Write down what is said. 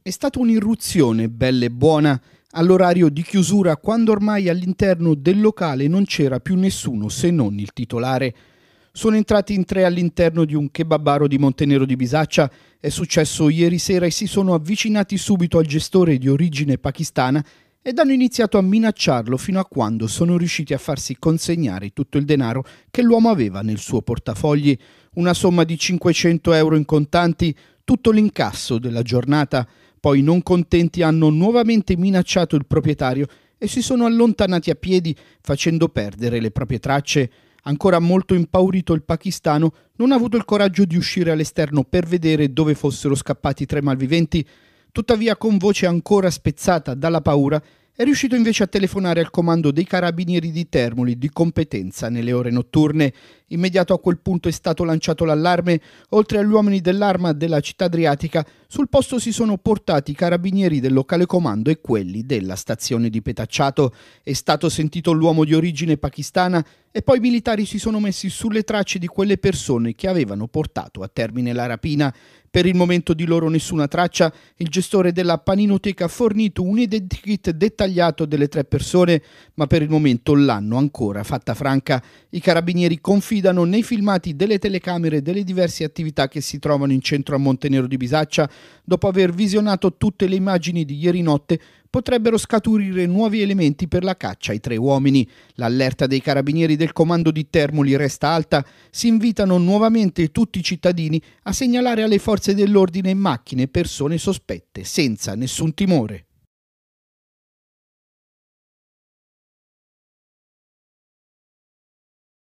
È stata un'irruzione bella e buona all'orario di chiusura quando ormai all'interno del locale non c'era più nessuno se non il titolare. Sono entrati in tre all'interno di un kebabaro di Montenero di Bisaccia, è successo ieri sera e si sono avvicinati subito al gestore di origine pakistana ed hanno iniziato a minacciarlo fino a quando sono riusciti a farsi consegnare tutto il denaro che l'uomo aveva nel suo portafogli, una somma di 500 euro in contanti, tutto l'incasso della giornata. Poi, non contenti, hanno nuovamente minacciato il proprietario e si sono allontanati a piedi facendo perdere le proprie tracce. Ancora molto impaurito il pakistano non ha avuto il coraggio di uscire all'esterno per vedere dove fossero scappati i tre malviventi, tuttavia con voce ancora spezzata dalla paura è riuscito invece a telefonare al comando dei carabinieri di Termoli di competenza nelle ore notturne Immediato a quel punto è stato lanciato l'allarme. Oltre agli uomini dell'arma della città adriatica, sul posto si sono portati i carabinieri del locale comando e quelli della stazione di Petacciato. È stato sentito l'uomo di origine pakistana e poi i militari si sono messi sulle tracce di quelle persone che avevano portato a termine la rapina. Per il momento di loro nessuna traccia, il gestore della paninoteca ha fornito un identikit dettagliato delle tre persone, ma per il momento l'hanno ancora fatta franca. I carabinieri confinano confidano nei filmati delle telecamere delle diverse attività che si trovano in centro a Montenero di Bisaccia, dopo aver visionato tutte le immagini di ieri notte, potrebbero scaturire nuovi elementi per la caccia ai tre uomini. L'allerta dei carabinieri del comando di Termoli resta alta, si invitano nuovamente tutti i cittadini a segnalare alle forze dell'ordine macchine e persone sospette, senza nessun timore.